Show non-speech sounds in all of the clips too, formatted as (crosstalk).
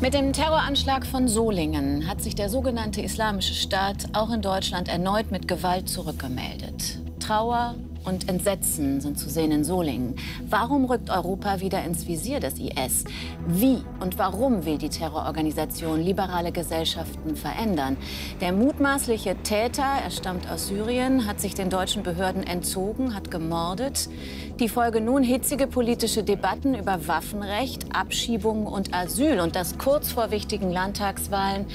Mit dem Terroranschlag von Solingen hat sich der sogenannte Islamische Staat auch in Deutschland erneut mit Gewalt zurückgemeldet. Trauer, und Entsetzen sind zu sehen in Solingen. Warum rückt Europa wieder ins Visier des IS? Wie und warum will die Terrororganisation liberale Gesellschaften verändern? Der mutmaßliche Täter, er stammt aus Syrien, hat sich den deutschen Behörden entzogen, hat gemordet. Die Folge nun hitzige politische Debatten über Waffenrecht, Abschiebungen und Asyl und das kurz vor wichtigen Landtagswahlen.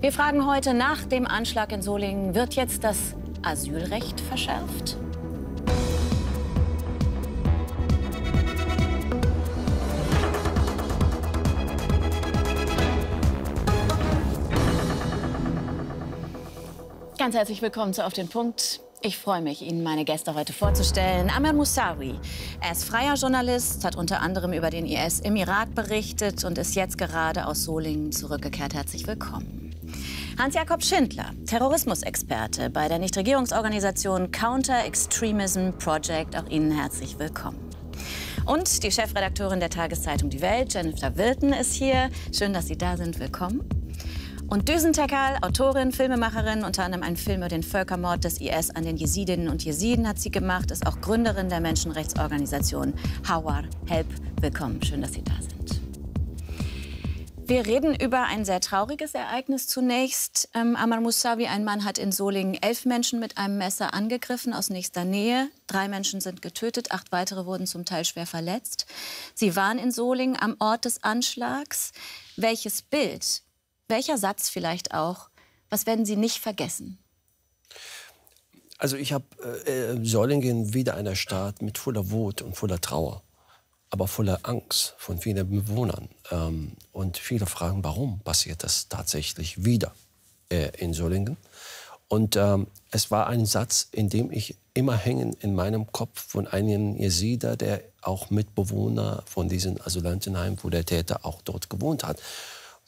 Wir fragen heute nach dem Anschlag in Solingen, wird jetzt das Asylrecht verschärft? Ganz herzlich willkommen zu Auf den Punkt. Ich freue mich, Ihnen meine Gäste heute vorzustellen. Amir Moussaoui. Er ist freier Journalist, hat unter anderem über den IS im Irak berichtet und ist jetzt gerade aus Solingen zurückgekehrt. Herzlich willkommen. Hans-Jakob Schindler, Terrorismusexperte bei der Nichtregierungsorganisation Counter Extremism Project. Auch Ihnen herzlich willkommen. Und die Chefredakteurin der Tageszeitung Die Welt, Jennifer Wilton, ist hier. Schön, dass Sie da sind. Willkommen. Und Dösentekal, Autorin, Filmemacherin, unter anderem einen Film über den Völkermord des IS an den Jesidinnen und Jesiden hat sie gemacht, ist auch Gründerin der Menschenrechtsorganisation Hawar Help. Willkommen, schön, dass Sie da sind. Wir reden über ein sehr trauriges Ereignis zunächst. Ähm, Amar Musavi, ein Mann, hat in Solingen elf Menschen mit einem Messer angegriffen aus nächster Nähe. Drei Menschen sind getötet, acht weitere wurden zum Teil schwer verletzt. Sie waren in Solingen am Ort des Anschlags. Welches Bild welcher Satz vielleicht auch, was werden Sie nicht vergessen? Also ich habe äh, äh Solingen wieder einer Stadt mit voller Wut und voller Trauer, aber voller Angst von vielen Bewohnern. Ähm, und viele fragen, warum passiert das tatsächlich wieder äh, in Solingen? Und ähm, es war ein Satz, in dem ich immer hängen in meinem Kopf von einem Jesider, der auch Mitbewohner von diesem Asylantenheim, wo der Täter auch dort gewohnt hat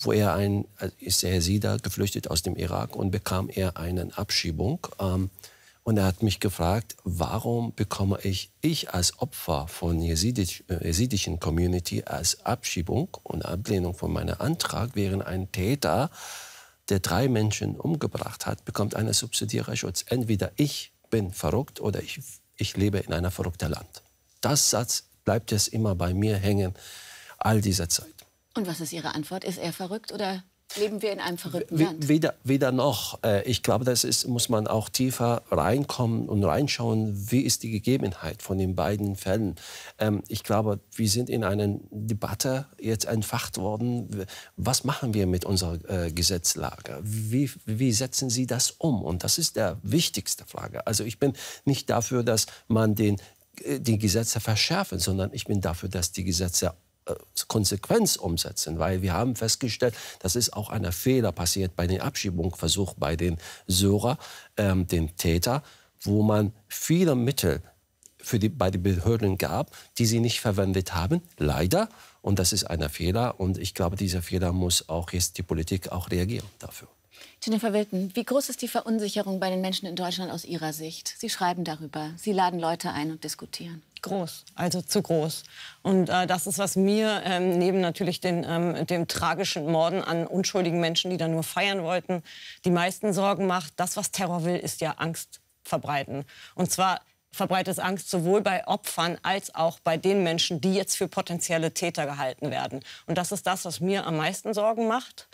wo er ein, also ist er sie da geflüchtet aus dem Irak und bekam er eine Abschiebung. Ähm, und er hat mich gefragt, warum bekomme ich, ich als Opfer von jesidisch, äh, jesidischen Community als Abschiebung und Ablehnung von meinem Antrag, während ein Täter, der drei Menschen umgebracht hat, bekommt einen subsidiären Schutz. Entweder ich bin verrückt oder ich, ich lebe in einem verrückten Land. Das Satz bleibt jetzt immer bei mir hängen, all dieser Zeit. Und was ist Ihre Antwort? Ist er verrückt oder leben wir in einem verrückten Land? Weder, weder noch. Äh, ich glaube, das ist, muss man auch tiefer reinkommen und reinschauen, wie ist die Gegebenheit von den beiden Fällen. Ähm, ich glaube, wir sind in einer Debatte jetzt entfacht worden. Was machen wir mit unserer äh, Gesetzlage? Wie, wie setzen Sie das um? Und das ist der wichtigste Frage. Also ich bin nicht dafür, dass man den äh, die Gesetze verschärfen, sondern ich bin dafür, dass die Gesetze äh, Konsequenz umsetzen, weil wir haben festgestellt, dass ist auch ein Fehler passiert bei den Abschiebungsversuch bei den Syrer, ähm, den Täter, wo man viele Mittel für die, bei den Behörden gab, die sie nicht verwendet haben, leider. Und das ist ein Fehler. Und ich glaube, dieser Fehler muss auch jetzt die Politik auch reagieren dafür. Jennifer Wilton, wie groß ist die Verunsicherung bei den Menschen in Deutschland aus Ihrer Sicht? Sie schreiben darüber, Sie laden Leute ein und diskutieren groß, also zu groß. Und äh, das ist, was mir ähm, neben natürlich den, ähm, dem tragischen Morden an unschuldigen Menschen, die da nur feiern wollten, die meisten Sorgen macht. Das, was Terror will, ist ja Angst verbreiten. Und zwar verbreitet Angst sowohl bei Opfern als auch bei den Menschen, die jetzt für potenzielle Täter gehalten werden. Und das ist das, was mir am meisten Sorgen macht.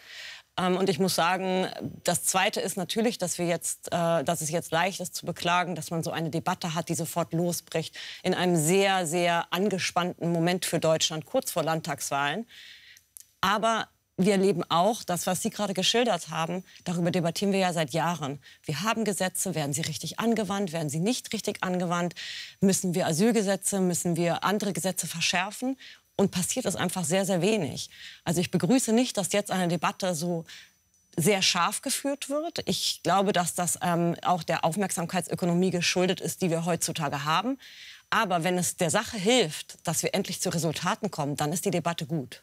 Ähm, und ich muss sagen, das Zweite ist natürlich, dass, wir jetzt, äh, dass es jetzt leicht ist zu beklagen, dass man so eine Debatte hat, die sofort losbricht, in einem sehr, sehr angespannten Moment für Deutschland, kurz vor Landtagswahlen. Aber wir erleben auch das, was Sie gerade geschildert haben. Darüber debattieren wir ja seit Jahren. Wir haben Gesetze, werden sie richtig angewandt, werden sie nicht richtig angewandt? Müssen wir Asylgesetze, müssen wir andere Gesetze verschärfen? und passiert ist einfach sehr, sehr wenig. Also ich begrüße nicht, dass jetzt eine Debatte so sehr scharf geführt wird. Ich glaube, dass das ähm, auch der Aufmerksamkeitsökonomie geschuldet ist, die wir heutzutage haben. Aber wenn es der Sache hilft, dass wir endlich zu Resultaten kommen, dann ist die Debatte gut.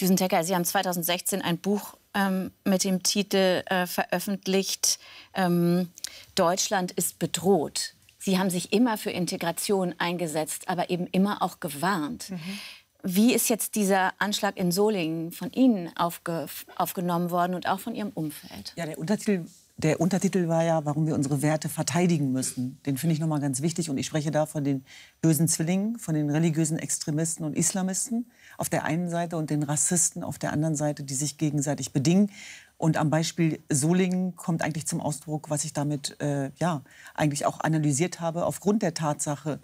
Düsentecker, Sie haben 2016 ein Buch ähm, mit dem Titel äh, veröffentlicht, ähm, Deutschland ist bedroht. Sie haben sich immer für Integration eingesetzt, aber eben immer auch gewarnt. Mhm. Wie ist jetzt dieser Anschlag in Solingen von Ihnen aufge aufgenommen worden und auch von Ihrem Umfeld? Ja, der Untertitel, der Untertitel war ja, warum wir unsere Werte verteidigen müssen. Den finde ich nochmal ganz wichtig. Und ich spreche da von den bösen Zwillingen, von den religiösen Extremisten und Islamisten auf der einen Seite und den Rassisten auf der anderen Seite, die sich gegenseitig bedingen. Und am Beispiel Solingen kommt eigentlich zum Ausdruck, was ich damit äh, ja, eigentlich auch analysiert habe, aufgrund der Tatsache,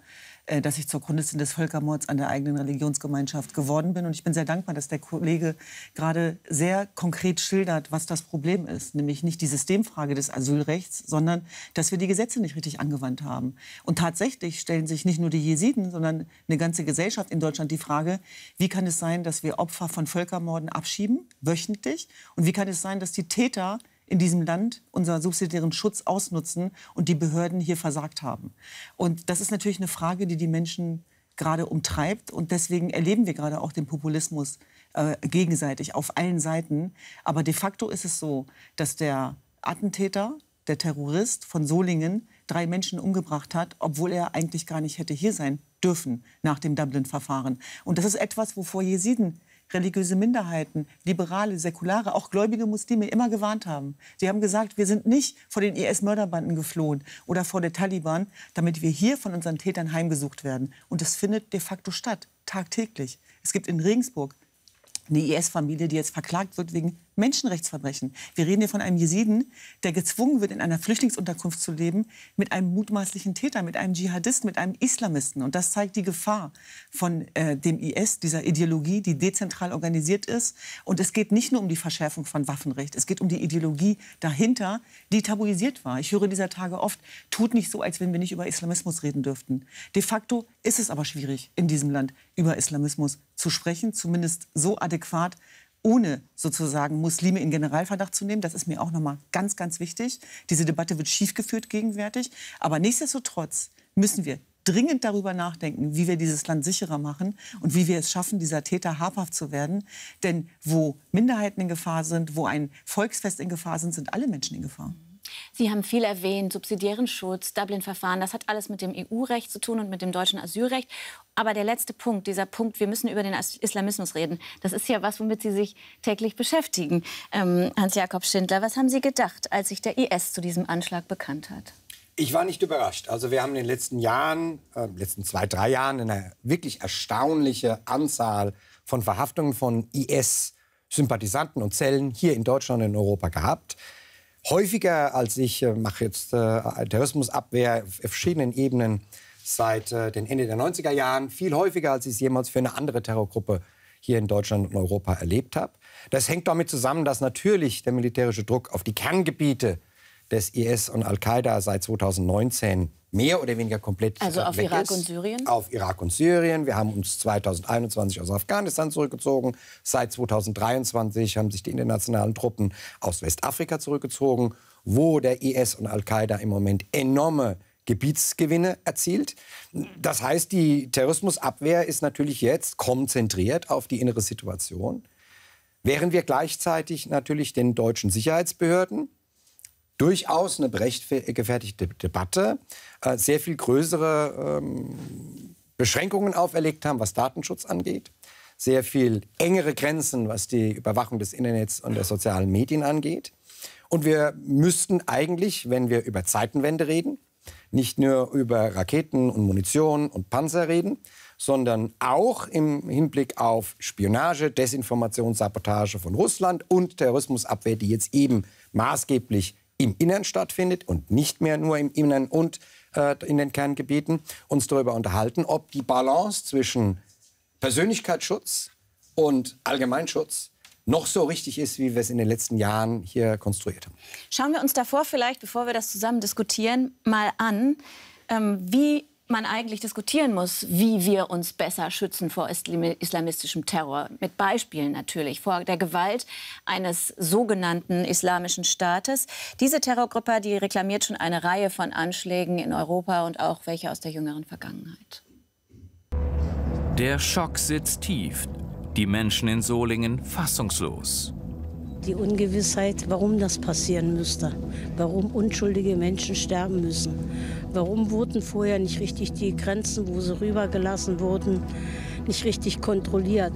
äh, dass ich zur Chronistin des Völkermords an der eigenen Religionsgemeinschaft geworden bin. Und ich bin sehr dankbar, dass der Kollege gerade sehr konkret schildert, was das Problem ist. Nämlich nicht die Systemfrage des Asylrechts, sondern dass wir die Gesetze nicht richtig angewandt haben. Und tatsächlich stellen sich nicht nur die Jesiden, sondern eine ganze Gesellschaft in Deutschland die Frage, wie kann es sein, dass wir Opfer von Völkermorden abschieben, wöchentlich? Und wie kann es sein, dass die Täter in diesem Land unseren subsidiären Schutz ausnutzen und die Behörden hier versagt haben. Und das ist natürlich eine Frage, die die Menschen gerade umtreibt. Und deswegen erleben wir gerade auch den Populismus äh, gegenseitig auf allen Seiten. Aber de facto ist es so, dass der Attentäter, der Terrorist von Solingen, drei Menschen umgebracht hat, obwohl er eigentlich gar nicht hätte hier sein dürfen nach dem Dublin-Verfahren. Und das ist etwas, wovor Jesiden religiöse Minderheiten, Liberale, Säkulare, auch gläubige Muslime immer gewarnt haben. Sie haben gesagt, wir sind nicht vor den IS-Mörderbanden geflohen oder vor der Taliban, damit wir hier von unseren Tätern heimgesucht werden. Und das findet de facto statt, tagtäglich. Es gibt in Regensburg eine IS-Familie, die jetzt verklagt wird wegen Menschenrechtsverbrechen. Wir reden hier von einem Jesiden, der gezwungen wird, in einer Flüchtlingsunterkunft zu leben, mit einem mutmaßlichen Täter, mit einem Dschihadisten, mit einem Islamisten. Und das zeigt die Gefahr von äh, dem IS, dieser Ideologie, die dezentral organisiert ist. Und es geht nicht nur um die Verschärfung von Waffenrecht, es geht um die Ideologie dahinter, die tabuisiert war. Ich höre dieser Tage oft, tut nicht so, als wenn wir nicht über Islamismus reden dürften. De facto ist es aber schwierig, in diesem Land über Islamismus zu sprechen, zumindest so adäquat, ohne sozusagen Muslime in Generalverdacht zu nehmen. Das ist mir auch nochmal ganz, ganz wichtig. Diese Debatte wird schiefgeführt gegenwärtig. Aber nichtsdestotrotz müssen wir dringend darüber nachdenken, wie wir dieses Land sicherer machen und wie wir es schaffen, dieser Täter habhaft zu werden. Denn wo Minderheiten in Gefahr sind, wo ein Volksfest in Gefahr sind, sind alle Menschen in Gefahr. Sie haben viel erwähnt, subsidiären Schutz, Dublin-Verfahren, das hat alles mit dem EU-Recht zu tun und mit dem deutschen Asylrecht. Aber der letzte Punkt, dieser Punkt, wir müssen über den Islamismus reden, das ist ja was, womit Sie sich täglich beschäftigen. Ähm, Hans-Jakob Schindler, was haben Sie gedacht, als sich der IS zu diesem Anschlag bekannt hat? Ich war nicht überrascht. Also wir haben in den letzten Jahren, äh, letzten zwei, drei Jahren eine wirklich erstaunliche Anzahl von Verhaftungen von IS-Sympathisanten und Zellen hier in Deutschland und in Europa gehabt häufiger als ich, äh, mache jetzt äh, Terrorismusabwehr auf verschiedenen Ebenen seit äh, den Ende der 90er Jahren, viel häufiger als ich es jemals für eine andere Terrorgruppe hier in Deutschland und Europa erlebt habe. Das hängt damit zusammen, dass natürlich der militärische Druck auf die Kerngebiete des IS und Al-Qaida seit 2019 mehr oder weniger komplett Also auf Irak ist. und Syrien? Auf Irak und Syrien. Wir haben uns 2021 aus Afghanistan zurückgezogen. Seit 2023 haben sich die internationalen Truppen aus Westafrika zurückgezogen, wo der IS und Al-Qaida im Moment enorme Gebietsgewinne erzielt. Das heißt, die Terrorismusabwehr ist natürlich jetzt konzentriert auf die innere Situation, während wir gleichzeitig natürlich den deutschen Sicherheitsbehörden durchaus eine gerechtfertigte Debatte, äh, sehr viel größere ähm, Beschränkungen auferlegt haben, was Datenschutz angeht, sehr viel engere Grenzen, was die Überwachung des Internets und der sozialen Medien angeht. Und wir müssten eigentlich, wenn wir über Zeitenwende reden, nicht nur über Raketen und Munition und Panzer reden, sondern auch im Hinblick auf Spionage, Desinformation, Sabotage von Russland und Terrorismusabwehr, die jetzt eben maßgeblich im Innern stattfindet und nicht mehr nur im Innern und äh, in den Kerngebieten, uns darüber unterhalten, ob die Balance zwischen Persönlichkeitsschutz und Allgemeinschutz noch so richtig ist, wie wir es in den letzten Jahren hier konstruiert haben. Schauen wir uns davor vielleicht, bevor wir das zusammen diskutieren, mal an, ähm, wie man eigentlich diskutieren muss, wie wir uns besser schützen vor islamistischem Terror. Mit Beispielen natürlich, vor der Gewalt eines sogenannten islamischen Staates. Diese Terrorgruppe, die reklamiert schon eine Reihe von Anschlägen in Europa und auch welche aus der jüngeren Vergangenheit. Der Schock sitzt tief, die Menschen in Solingen fassungslos. Die Ungewissheit, warum das passieren müsste, warum unschuldige Menschen sterben müssen, warum wurden vorher nicht richtig die Grenzen, wo sie rübergelassen wurden, nicht richtig kontrolliert.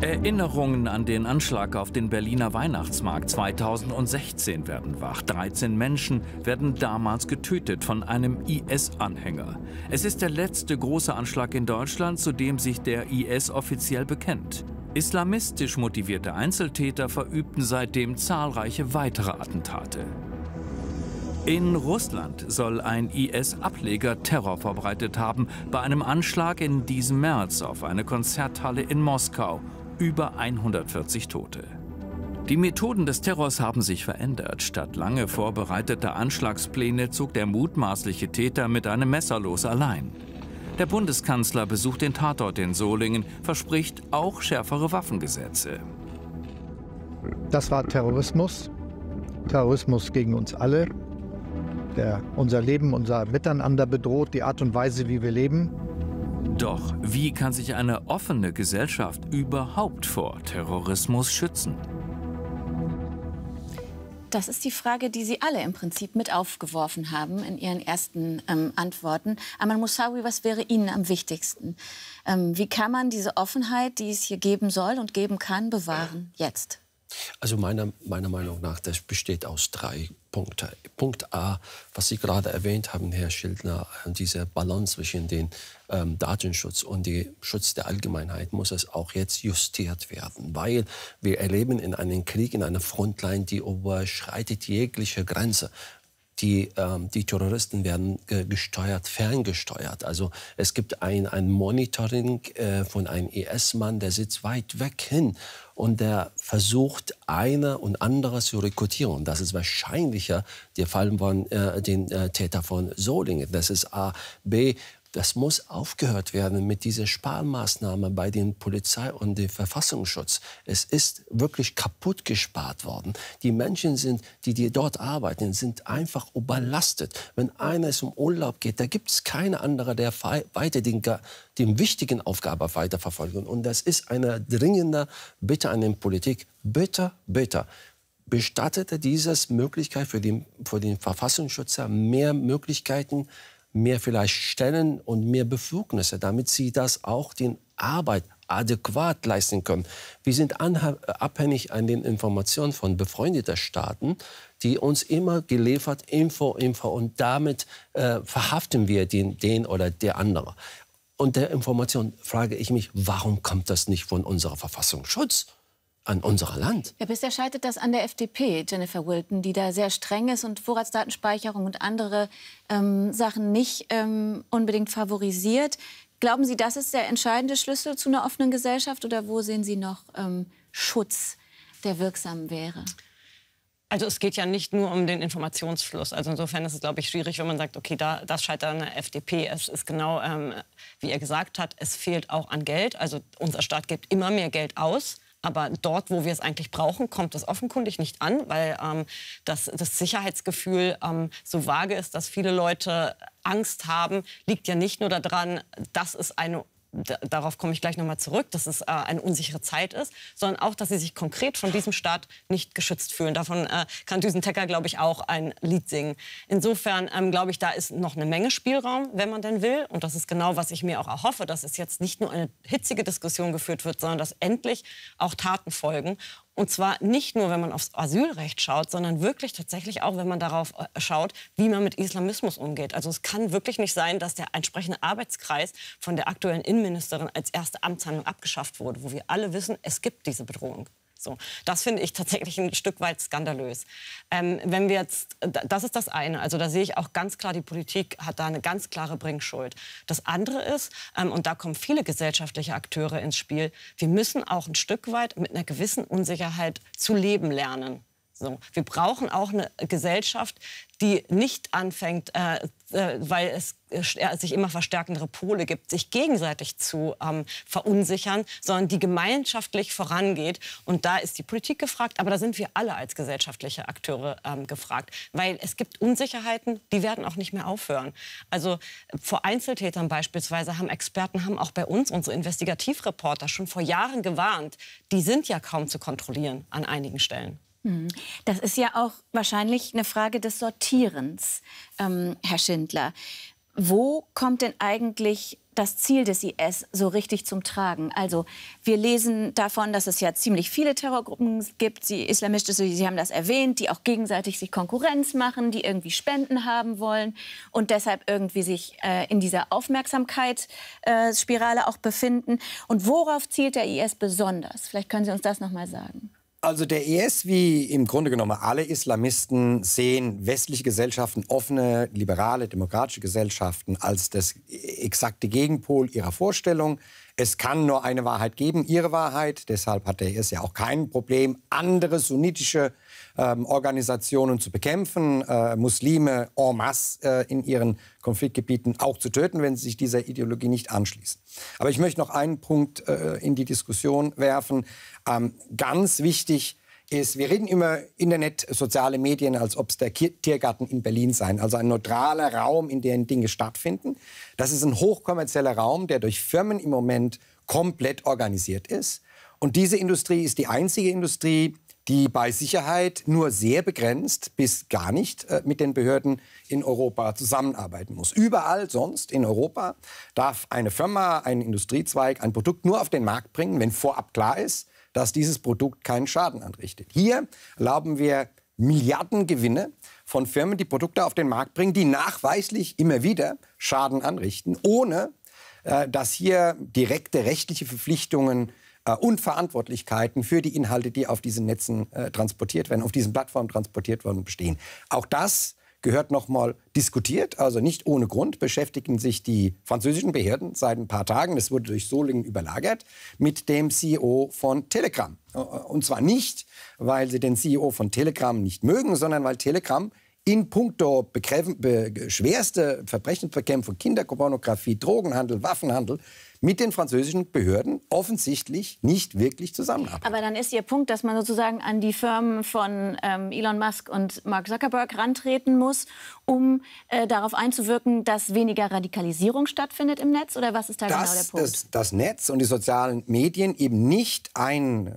Erinnerungen an den Anschlag auf den Berliner Weihnachtsmarkt 2016 werden wach. 13 Menschen werden damals getötet von einem IS-Anhänger. Es ist der letzte große Anschlag in Deutschland, zu dem sich der IS offiziell bekennt. Islamistisch motivierte Einzeltäter verübten seitdem zahlreiche weitere Attentate. In Russland soll ein IS-Ableger Terror verbreitet haben bei einem Anschlag in diesem März auf eine Konzerthalle in Moskau. Über 140 Tote. Die Methoden des Terrors haben sich verändert. Statt lange vorbereiteter Anschlagspläne zog der mutmaßliche Täter mit einem Messer los allein. Der Bundeskanzler besucht den Tatort in Solingen, verspricht auch schärfere Waffengesetze. Das war Terrorismus. Terrorismus gegen uns alle, der unser Leben, unser Miteinander bedroht, die Art und Weise, wie wir leben. Doch wie kann sich eine offene Gesellschaft überhaupt vor Terrorismus schützen? Das ist die Frage, die Sie alle im Prinzip mit aufgeworfen haben in Ihren ersten ähm, Antworten. Amal Moussaoui, was wäre Ihnen am wichtigsten? Ähm, wie kann man diese Offenheit, die es hier geben soll und geben kann, bewahren jetzt? Also meiner, meiner Meinung nach, das besteht aus drei Punkte. Punkt A, was Sie gerade erwähnt haben, Herr Schildner, diese Balance zwischen dem ähm, Datenschutz und dem Schutz der Allgemeinheit muss es auch jetzt justiert werden, weil wir erleben in einem Krieg, in einer Frontline, die überschreitet jegliche Grenze die, ähm, die Terroristen werden gesteuert, ferngesteuert. Also es gibt ein, ein Monitoring äh, von einem IS-Mann, e der sitzt weit weg hin und der versucht, eine und andere zu rekrutieren. Das ist wahrscheinlicher der Fall von äh, den äh, Täter von Solingen. Das ist A. B. Das muss aufgehört werden mit dieser Sparmaßnahme bei den Polizei und dem Verfassungsschutz. Es ist wirklich kaputt gespart worden. Die Menschen sind, die, die dort arbeiten, sind einfach überlastet. Wenn einer zum Urlaub geht, da gibt es keine andere, der weiter den, den wichtigen Aufgabe weiterverfolgt. Und das ist eine dringende Bitte an die Politik. Bitte, bitte bestattete dieses Möglichkeit für den, für den Verfassungsschützer mehr Möglichkeiten, mehr vielleicht Stellen und mehr Befugnisse, damit sie das auch den Arbeit adäquat leisten können. Wir sind abhängig an den Informationen von befreundeten Staaten, die uns immer geliefert Info, Info und damit äh, verhaften wir den, den oder der andere. Und der Information frage ich mich, warum kommt das nicht von unserer Verfassungsschutz? an unserer Land. Ja, bisher scheitert das an der FDP, Jennifer Wilton, die da sehr streng ist und Vorratsdatenspeicherung und andere ähm, Sachen nicht ähm, unbedingt favorisiert. Glauben Sie, das ist der entscheidende Schlüssel zu einer offenen Gesellschaft oder wo sehen Sie noch ähm, Schutz, der wirksam wäre? Also es geht ja nicht nur um den Informationsfluss. Also insofern ist es, glaube ich, schwierig, wenn man sagt, okay, da, das scheitert an der FDP. Es ist genau, ähm, wie er gesagt hat, es fehlt auch an Geld. Also unser Staat gibt immer mehr Geld aus. Aber dort, wo wir es eigentlich brauchen, kommt es offenkundig nicht an, weil ähm, das, das, Sicherheitsgefühl ähm, so vage ist, dass viele Leute Angst haben, liegt ja nicht nur daran, dass es eine darauf komme ich gleich nochmal zurück, dass es äh, eine unsichere Zeit ist, sondern auch, dass sie sich konkret von diesem Staat nicht geschützt fühlen. Davon äh, kann Düsentecker, glaube ich, auch ein Lied singen. Insofern ähm, glaube ich, da ist noch eine Menge Spielraum, wenn man denn will. Und das ist genau, was ich mir auch erhoffe, dass es jetzt nicht nur eine hitzige Diskussion geführt wird, sondern dass endlich auch Taten folgen. Und zwar nicht nur, wenn man aufs Asylrecht schaut, sondern wirklich tatsächlich auch, wenn man darauf äh, schaut, wie man mit Islamismus umgeht. Also es kann wirklich nicht sein, dass der entsprechende Arbeitskreis von der aktuellen Innenministerin als erste Amtshandlung abgeschafft wurde, wo wir alle wissen, es gibt diese Bedrohung. So, das finde ich tatsächlich ein Stück weit skandalös. Ähm, wenn wir jetzt, das ist das eine. Also da sehe ich auch ganz klar, die Politik hat da eine ganz klare Bringschuld. Das andere ist, ähm, und da kommen viele gesellschaftliche Akteure ins Spiel, wir müssen auch ein Stück weit mit einer gewissen Unsicherheit zu leben lernen. So. Wir brauchen auch eine Gesellschaft, die nicht anfängt, äh, äh, weil es äh, sich immer verstärkendere Pole gibt, sich gegenseitig zu ähm, verunsichern, sondern die gemeinschaftlich vorangeht. Und da ist die Politik gefragt, aber da sind wir alle als gesellschaftliche Akteure ähm, gefragt, weil es gibt Unsicherheiten, die werden auch nicht mehr aufhören. Also äh, vor Einzeltätern beispielsweise haben Experten, haben auch bei uns unsere Investigativreporter schon vor Jahren gewarnt, die sind ja kaum zu kontrollieren an einigen Stellen. Hm. Das ist ja auch wahrscheinlich eine Frage des Sortierens, ähm, Herr Schindler. Wo kommt denn eigentlich das Ziel des IS so richtig zum Tragen? Also wir lesen davon, dass es ja ziemlich viele Terrorgruppen gibt, die islamistische, Sie haben das erwähnt, die auch gegenseitig sich Konkurrenz machen, die irgendwie Spenden haben wollen und deshalb irgendwie sich äh, in dieser Aufmerksamkeitsspirale äh, auch befinden. Und worauf zielt der IS besonders? Vielleicht können Sie uns das nochmal sagen. Also der IS, e wie im Grunde genommen alle Islamisten, sehen westliche Gesellschaften, offene, liberale, demokratische Gesellschaften als das exakte Gegenpol ihrer Vorstellung. Es kann nur eine Wahrheit geben, ihre Wahrheit. Deshalb hat der IS e ja auch kein Problem, andere sunnitische ähm, Organisationen zu bekämpfen, äh, Muslime en masse äh, in ihren Konfliktgebieten auch zu töten, wenn sie sich dieser Ideologie nicht anschließen. Aber ich möchte noch einen Punkt äh, in die Diskussion werfen. Ähm, ganz wichtig ist, wir reden über Internet, soziale Medien, als ob es der Tiergarten in Berlin sein, also ein neutraler Raum, in dem Dinge stattfinden. Das ist ein hochkommerzieller Raum, der durch Firmen im Moment komplett organisiert ist. Und diese Industrie ist die einzige Industrie, die bei Sicherheit nur sehr begrenzt bis gar nicht äh, mit den Behörden in Europa zusammenarbeiten muss. Überall sonst in Europa darf eine Firma, ein Industriezweig ein Produkt nur auf den Markt bringen, wenn vorab klar ist, dass dieses Produkt keinen Schaden anrichtet. Hier erlauben wir Milliardengewinne von Firmen, die Produkte auf den Markt bringen, die nachweislich immer wieder Schaden anrichten, ohne äh, dass hier direkte rechtliche Verpflichtungen äh, und Verantwortlichkeiten für die Inhalte, die auf diesen Netzen äh, transportiert werden, auf diesen Plattformen transportiert werden, bestehen. Auch das gehört nochmal diskutiert, also nicht ohne Grund beschäftigen sich die französischen Behörden seit ein paar Tagen, das wurde durch Solingen überlagert, mit dem CEO von Telegram. Äh, äh, und zwar nicht, weil sie den CEO von Telegram nicht mögen, sondern weil Telegram in puncto schwerste Verbrechensbekämpfung, Kinderpornografie, Drogenhandel, Waffenhandel mit den französischen Behörden offensichtlich nicht wirklich zusammenarbeitet. Aber dann ist Ihr Punkt, dass man sozusagen an die Firmen von ähm, Elon Musk und Mark Zuckerberg rantreten muss, um äh, darauf einzuwirken, dass weniger Radikalisierung stattfindet im Netz? Oder was ist da dass, genau der Punkt? Dass das Netz und die sozialen Medien eben nicht ein äh,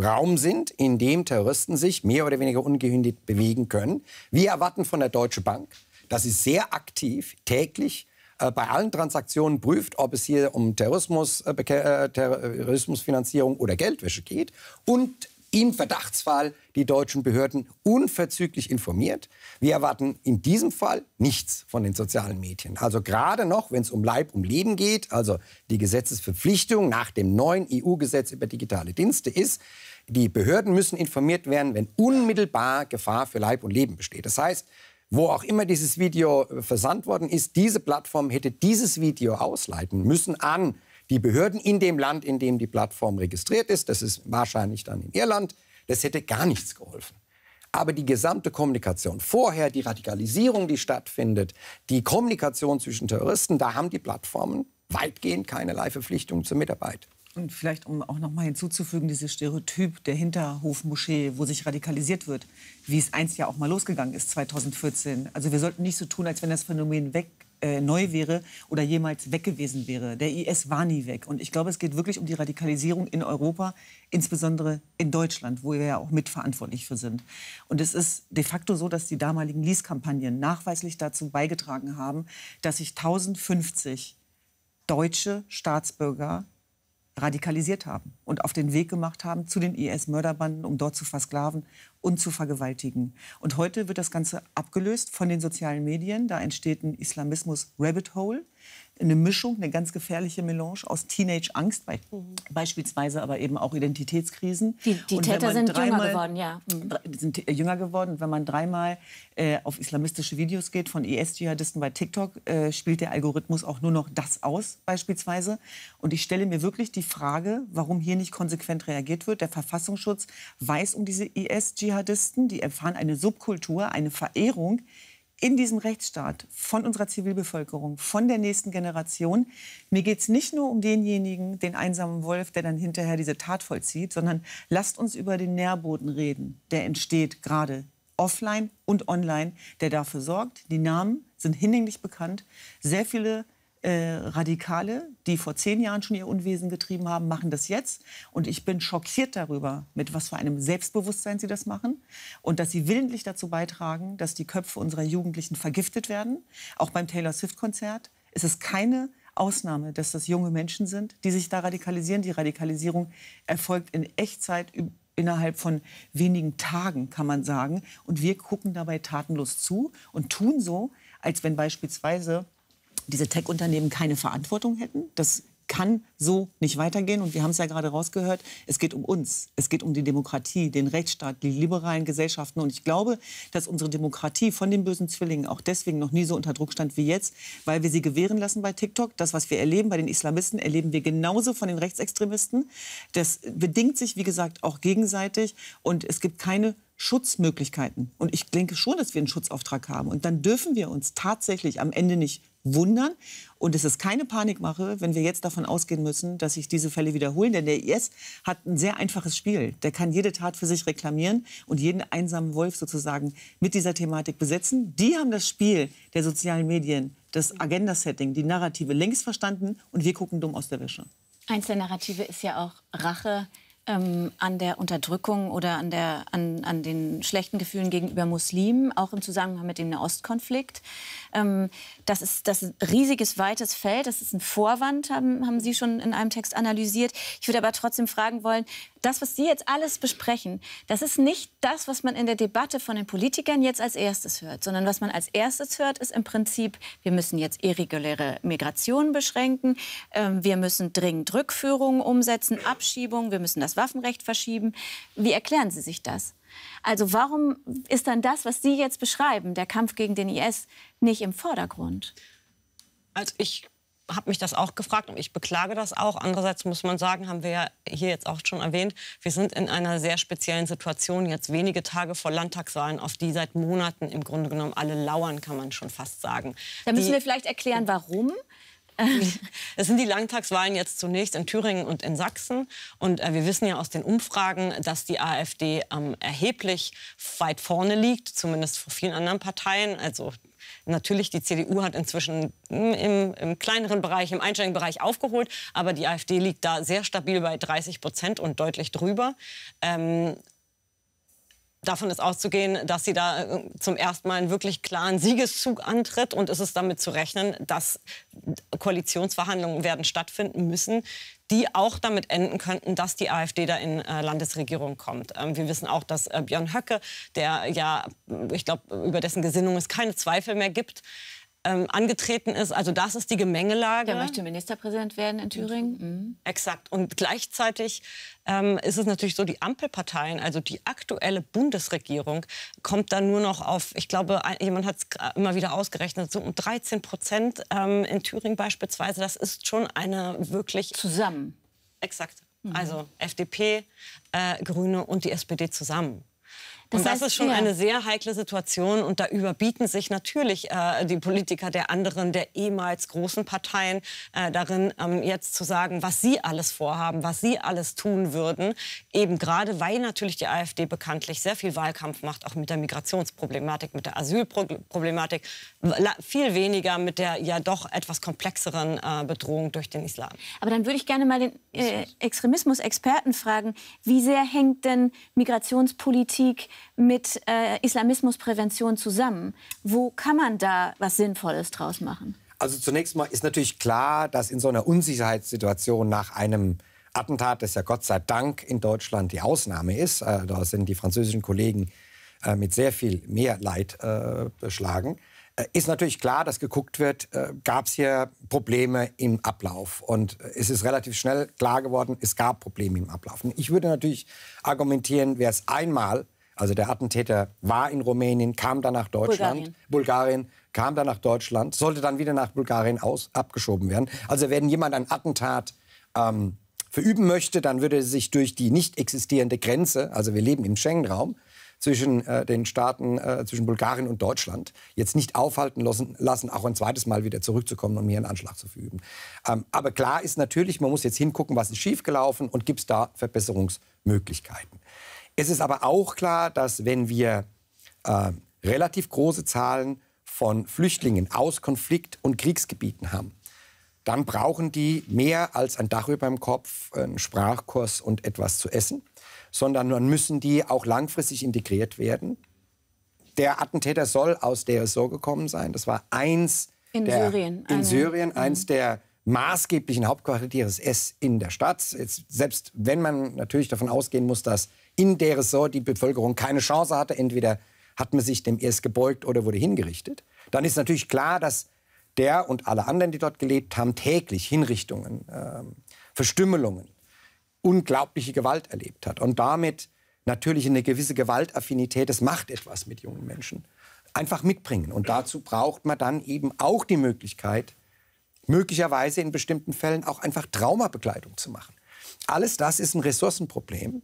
Raum sind, in dem Terroristen sich mehr oder weniger ungehindert bewegen können. Wir erwarten von der Deutschen Bank, dass sie sehr aktiv täglich äh, bei allen Transaktionen prüft, ob es hier um Terrorismus, äh, äh, äh, Terrorismusfinanzierung oder Geldwäsche geht und im Verdachtsfall die deutschen Behörden unverzüglich informiert. Wir erwarten in diesem Fall nichts von den sozialen Medien. Also gerade noch, wenn es um Leib, und Leben geht, also die Gesetzesverpflichtung nach dem neuen EU-Gesetz über digitale Dienste ist, die Behörden müssen informiert werden, wenn unmittelbar Gefahr für Leib und Leben besteht. Das heißt, wo auch immer dieses Video äh, versandt worden ist, diese Plattform hätte dieses Video ausleiten müssen an die Behörden in dem Land, in dem die Plattform registriert ist. Das ist wahrscheinlich dann in Irland. Das hätte gar nichts geholfen. Aber die gesamte Kommunikation vorher, die Radikalisierung, die stattfindet, die Kommunikation zwischen Terroristen, da haben die Plattformen weitgehend keinerlei Verpflichtung zur Mitarbeit. Und vielleicht, um auch noch mal hinzuzufügen, dieses Stereotyp der Hinterhofmoschee, wo sich radikalisiert wird, wie es einst ja auch mal losgegangen ist, 2014. Also wir sollten nicht so tun, als wenn das Phänomen weg, äh, neu wäre oder jemals weg gewesen wäre. Der IS war nie weg. Und ich glaube, es geht wirklich um die Radikalisierung in Europa, insbesondere in Deutschland, wo wir ja auch mitverantwortlich für sind. Und es ist de facto so, dass die damaligen Lease-Kampagnen nachweislich dazu beigetragen haben, dass sich 1050 deutsche Staatsbürger radikalisiert haben und auf den Weg gemacht haben zu den IS-Mörderbanden, um dort zu versklaven und zu vergewaltigen. Und heute wird das Ganze abgelöst von den sozialen Medien. Da entsteht ein Islamismus-Rabbit-Hole eine Mischung, eine ganz gefährliche Melange aus Teenage-Angst be mhm. beispielsweise, aber eben auch Identitätskrisen. Die, die Täter sind jünger geworden, ja. Sind äh, jünger geworden. Wenn man dreimal äh, auf islamistische Videos geht von IS-Dschihadisten bei TikTok, äh, spielt der Algorithmus auch nur noch das aus, beispielsweise. Und ich stelle mir wirklich die Frage, warum hier nicht konsequent reagiert wird. Der Verfassungsschutz weiß um diese IS-Dschihadisten, die erfahren eine Subkultur, eine Verehrung, in diesem Rechtsstaat von unserer Zivilbevölkerung, von der nächsten Generation. Mir geht es nicht nur um denjenigen, den einsamen Wolf, der dann hinterher diese Tat vollzieht, sondern lasst uns über den Nährboden reden, der entsteht gerade offline und online, der dafür sorgt. Die Namen sind hinlänglich bekannt. Sehr viele äh, Radikale, die vor zehn Jahren schon ihr Unwesen getrieben haben, machen das jetzt. Und ich bin schockiert darüber, mit was für einem Selbstbewusstsein sie das machen. Und dass sie willentlich dazu beitragen, dass die Köpfe unserer Jugendlichen vergiftet werden. Auch beim Taylor Swift-Konzert ist es keine Ausnahme, dass das junge Menschen sind, die sich da radikalisieren. Die Radikalisierung erfolgt in Echtzeit innerhalb von wenigen Tagen, kann man sagen. Und wir gucken dabei tatenlos zu und tun so, als wenn beispielsweise diese Tech-Unternehmen keine Verantwortung hätten. Das kann so nicht weitergehen. Und wir haben es ja gerade rausgehört, es geht um uns. Es geht um die Demokratie, den Rechtsstaat, die liberalen Gesellschaften. Und ich glaube, dass unsere Demokratie von den bösen Zwillingen auch deswegen noch nie so unter Druck stand wie jetzt, weil wir sie gewähren lassen bei TikTok. Das, was wir erleben bei den Islamisten, erleben wir genauso von den Rechtsextremisten. Das bedingt sich, wie gesagt, auch gegenseitig. Und es gibt keine Schutzmöglichkeiten. Und ich denke schon, dass wir einen Schutzauftrag haben. Und dann dürfen wir uns tatsächlich am Ende nicht wundern. Und es ist keine Panikmache, wenn wir jetzt davon ausgehen müssen, dass sich diese Fälle wiederholen. Denn der IS hat ein sehr einfaches Spiel. Der kann jede Tat für sich reklamieren und jeden einsamen Wolf sozusagen mit dieser Thematik besetzen. Die haben das Spiel der sozialen Medien, das Agenda-Setting, die Narrative längst verstanden. Und wir gucken dumm aus der Wäsche. Einzelne Narrative ist ja auch Rache, ähm, an der Unterdrückung oder an, der, an, an den schlechten Gefühlen gegenüber Muslimen, auch im Zusammenhang mit dem Nahostkonflikt. Ähm, das, ist, das ist ein riesiges, weites Feld. Das ist ein Vorwand, haben, haben Sie schon in einem Text analysiert. Ich würde aber trotzdem fragen wollen, das, was Sie jetzt alles besprechen, das ist nicht das, was man in der Debatte von den Politikern jetzt als erstes hört, sondern was man als erstes hört, ist im Prinzip, wir müssen jetzt irreguläre Migration beschränken, ähm, wir müssen dringend Rückführungen umsetzen, Abschiebungen, wir müssen das das Waffenrecht verschieben. Wie erklären Sie sich das? Also warum ist dann das, was Sie jetzt beschreiben, der Kampf gegen den IS, nicht im Vordergrund? Also ich habe mich das auch gefragt und ich beklage das auch. Andererseits muss man sagen, haben wir ja hier jetzt auch schon erwähnt, wir sind in einer sehr speziellen Situation jetzt wenige Tage vor Landtagswahlen, auf die seit Monaten im Grunde genommen alle lauern, kann man schon fast sagen. Da müssen die, wir vielleicht erklären, warum es (laughs) sind die Landtagswahlen jetzt zunächst in Thüringen und in Sachsen. Und äh, wir wissen ja aus den Umfragen, dass die AfD ähm, erheblich weit vorne liegt, zumindest vor vielen anderen Parteien. Also Natürlich, die CDU hat inzwischen hm, im, im kleineren Bereich, im einstelligen Bereich aufgeholt, aber die AfD liegt da sehr stabil bei 30 Prozent und deutlich drüber. Ähm, davon ist auszugehen, dass sie da äh, zum ersten Mal einen wirklich klaren Siegeszug antritt. Und ist es damit zu rechnen, dass Koalitionsverhandlungen werden stattfinden müssen, die auch damit enden könnten, dass die AfD da in äh, Landesregierung kommt. Ähm, wir wissen auch, dass äh, Björn Höcke, der ja, ich glaube, über dessen Gesinnung es keine Zweifel mehr gibt, ähm, angetreten ist. Also das ist die Gemengelage. Der möchte Ministerpräsident werden in Thüringen. Mhm. Exakt. Und gleichzeitig ähm, ist es natürlich so, die Ampelparteien, also die aktuelle Bundesregierung, kommt dann nur noch auf, ich glaube, jemand hat es immer wieder ausgerechnet, so um 13 Prozent ähm, in Thüringen beispielsweise. Das ist schon eine wirklich... Zusammen. Exakt. Mhm. Also FDP, äh, Grüne und die SPD zusammen. Das und das heißt, ist schon ja. eine sehr heikle Situation. Und da überbieten sich natürlich äh, die Politiker der anderen, der ehemals großen Parteien, äh, darin, ähm, jetzt zu sagen, was sie alles vorhaben, was sie alles tun würden. Eben gerade, weil natürlich die AfD bekanntlich sehr viel Wahlkampf macht, auch mit der Migrationsproblematik, mit der Asylproblematik, viel weniger mit der ja doch etwas komplexeren äh, Bedrohung durch den Islam. Aber dann würde ich gerne mal den äh, Extremismus-Experten fragen, wie sehr hängt denn Migrationspolitik mit äh, Islamismusprävention zusammen? Wo kann man da was Sinnvolles draus machen? Also zunächst mal ist natürlich klar, dass in so einer Unsicherheitssituation nach einem Attentat, das ja Gott sei Dank in Deutschland die Ausnahme ist, äh, da sind die französischen Kollegen äh, mit sehr viel mehr Leid äh, beschlagen, äh, ist natürlich klar, dass geguckt wird, äh, gab es hier Probleme im Ablauf. Und es ist relativ schnell klar geworden, es gab Probleme im Ablauf. Und ich würde natürlich argumentieren, wäre es einmal also der Attentäter war in Rumänien, kam dann nach Deutschland, Bulgarien, Bulgarien kam dann nach Deutschland, sollte dann wieder nach Bulgarien aus, abgeschoben werden. Also wenn jemand ein Attentat ähm, verüben möchte, dann würde er sich durch die nicht existierende Grenze, also wir leben im Schengen-Raum, zwischen äh, den Staaten, äh, zwischen Bulgarien und Deutschland, jetzt nicht aufhalten lassen, lassen, auch ein zweites Mal wieder zurückzukommen und mir einen Anschlag zu verüben. Ähm, aber klar ist natürlich, man muss jetzt hingucken, was ist schiefgelaufen und gibt es da Verbesserungsmöglichkeiten. Es ist aber auch klar, dass wenn wir äh, relativ große Zahlen von Flüchtlingen aus Konflikt- und Kriegsgebieten haben, dann brauchen die mehr als ein Dach über dem Kopf, einen Sprachkurs und etwas zu essen, sondern dann müssen die auch langfristig integriert werden. Der Attentäter soll aus der so gekommen sein. Das war eins in der, Syrien. In Syrien, mhm. eins der maßgeblichen Hauptquartiere des S in der Stadt. Jetzt, selbst wenn man natürlich davon ausgehen muss, dass in der Ressort die Bevölkerung keine Chance hatte. Entweder hat man sich dem erst gebeugt oder wurde hingerichtet. Dann ist natürlich klar, dass der und alle anderen, die dort gelebt haben, täglich Hinrichtungen, äh, Verstümmelungen, unglaubliche Gewalt erlebt hat. Und damit natürlich eine gewisse Gewaltaffinität, das macht etwas mit jungen Menschen, einfach mitbringen. Und dazu braucht man dann eben auch die Möglichkeit, möglicherweise in bestimmten Fällen auch einfach Traumabegleitung zu machen. Alles das ist ein Ressourcenproblem,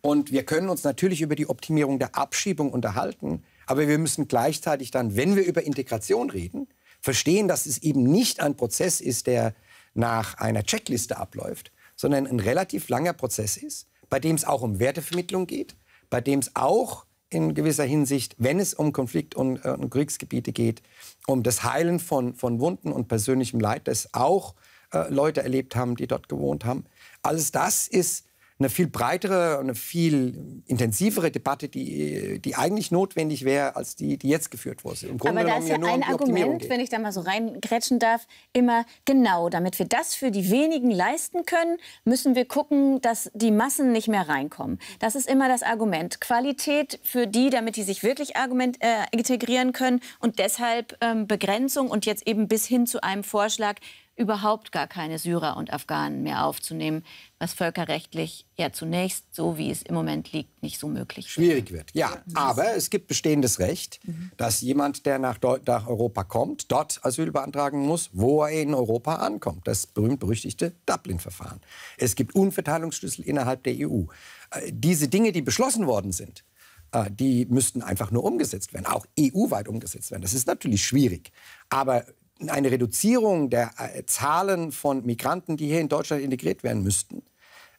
und wir können uns natürlich über die Optimierung der Abschiebung unterhalten, aber wir müssen gleichzeitig dann, wenn wir über Integration reden, verstehen, dass es eben nicht ein Prozess ist, der nach einer Checkliste abläuft, sondern ein relativ langer Prozess ist, bei dem es auch um Wertevermittlung geht, bei dem es auch in gewisser Hinsicht, wenn es um Konflikt- und, äh, um Kriegsgebiete geht, um das Heilen von, von Wunden und persönlichem Leid, das auch äh, Leute erlebt haben, die dort gewohnt haben. Alles das ist eine viel breitere, und eine viel intensivere Debatte, die, die eigentlich notwendig wäre, als die, die jetzt geführt wurde. Aber da ist ja, ja ein Argument, wenn ich da mal so reingrätschen darf, immer genau, damit wir das für die wenigen leisten können, müssen wir gucken, dass die Massen nicht mehr reinkommen. Das ist immer das Argument. Qualität für die, damit die sich wirklich Argument, äh, integrieren können und deshalb ähm, Begrenzung und jetzt eben bis hin zu einem Vorschlag, überhaupt gar keine Syrer und Afghanen mehr aufzunehmen, was völkerrechtlich ja zunächst, so wie es im Moment liegt, nicht so möglich ist. Schwierig wird. Ja, aber es gibt bestehendes Recht, mhm. dass jemand, der nach, nach, Europa kommt, dort Asyl beantragen muss, wo er in Europa ankommt. Das berühmt-berüchtigte Dublin-Verfahren. Es gibt Unverteilungsschlüssel innerhalb der EU. Äh, diese Dinge, die beschlossen worden sind, äh, die müssten einfach nur umgesetzt werden, auch EU-weit umgesetzt werden. Das ist natürlich schwierig. Aber eine Reduzierung der äh, Zahlen von Migranten, die hier in Deutschland integriert werden müssten,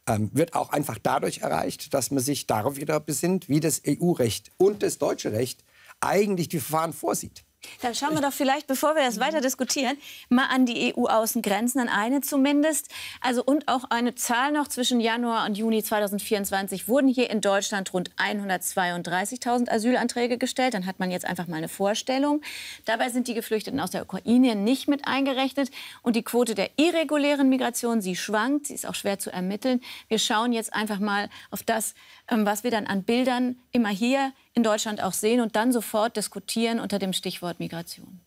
ähm, wird auch einfach dadurch erreicht, dass man sich darauf wieder besinnt, wie das EU-Recht und das deutsche Recht eigentlich die Verfahren vorsieht. Dann schauen wir doch vielleicht, bevor wir das weiter diskutieren, mal an die EU-Außengrenzen, an eine zumindest. Also und auch eine Zahl noch zwischen Januar und Juni 2024 wurden hier in Deutschland rund 132.000 Asylanträge gestellt. Dann hat man jetzt einfach mal eine Vorstellung. Dabei sind die Geflüchteten aus der Ukraine nicht mit eingerechnet und die Quote der irregulären Migration, sie schwankt, sie ist auch schwer zu ermitteln. Wir schauen jetzt einfach mal auf das, ähm, was wir dann an Bildern immer hier in Deutschland auch sehen und dann sofort diskutieren unter dem Stichwort Migration.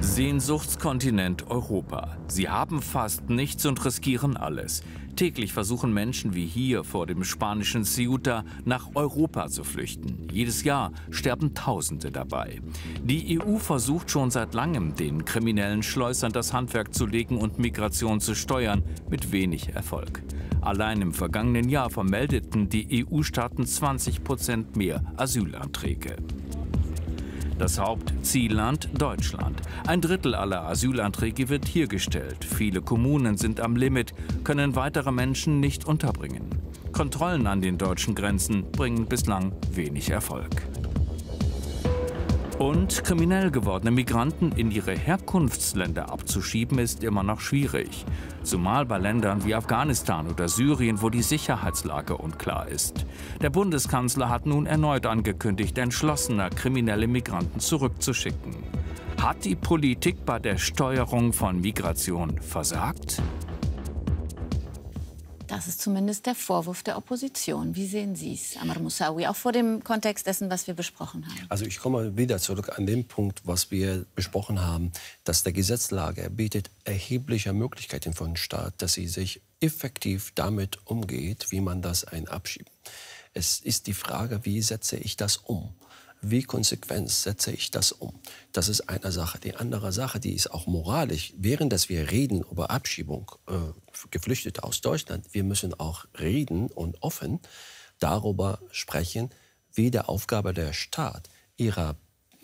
Sehnsuchtskontinent Europa. Sie haben fast nichts und riskieren alles. Täglich versuchen Menschen wie hier vor dem spanischen Ceuta nach Europa zu flüchten. Jedes Jahr sterben Tausende dabei. Die EU versucht schon seit langem, den kriminellen Schleusern das Handwerk zu legen und Migration zu steuern, mit wenig Erfolg. Allein im vergangenen Jahr vermeldeten die EU-Staaten 20 Prozent mehr Asylanträge. Das Hauptzielland Deutschland. Ein Drittel aller Asylanträge wird hier gestellt. Viele Kommunen sind am Limit, können weitere Menschen nicht unterbringen. Kontrollen an den deutschen Grenzen bringen bislang wenig Erfolg. Und kriminell gewordene Migranten in ihre Herkunftsländer abzuschieben, ist immer noch schwierig. Zumal bei Ländern wie Afghanistan oder Syrien, wo die Sicherheitslage unklar ist. Der Bundeskanzler hat nun erneut angekündigt, entschlossener kriminelle Migranten zurückzuschicken. Hat die Politik bei der Steuerung von Migration versagt? Das ist zumindest der Vorwurf der Opposition. Wie sehen Sie es, Amar Moussaoui, auch vor dem Kontext dessen, was wir besprochen haben? Also ich komme wieder zurück an den Punkt, was wir besprochen haben, dass der Gesetzlage bietet erhebliche Möglichkeiten von den Staat, dass sie sich effektiv damit umgeht, wie man das einabschiebt. Es ist die Frage, wie setze ich das um? Wie konsequent setze ich das um? Das ist eine Sache. Die andere Sache, die ist auch moralisch. Während dass wir reden über Abschiebung äh, Geflüchtete aus Deutschland, wir müssen auch reden und offen darüber sprechen, wie der Aufgabe der Staat, ihrer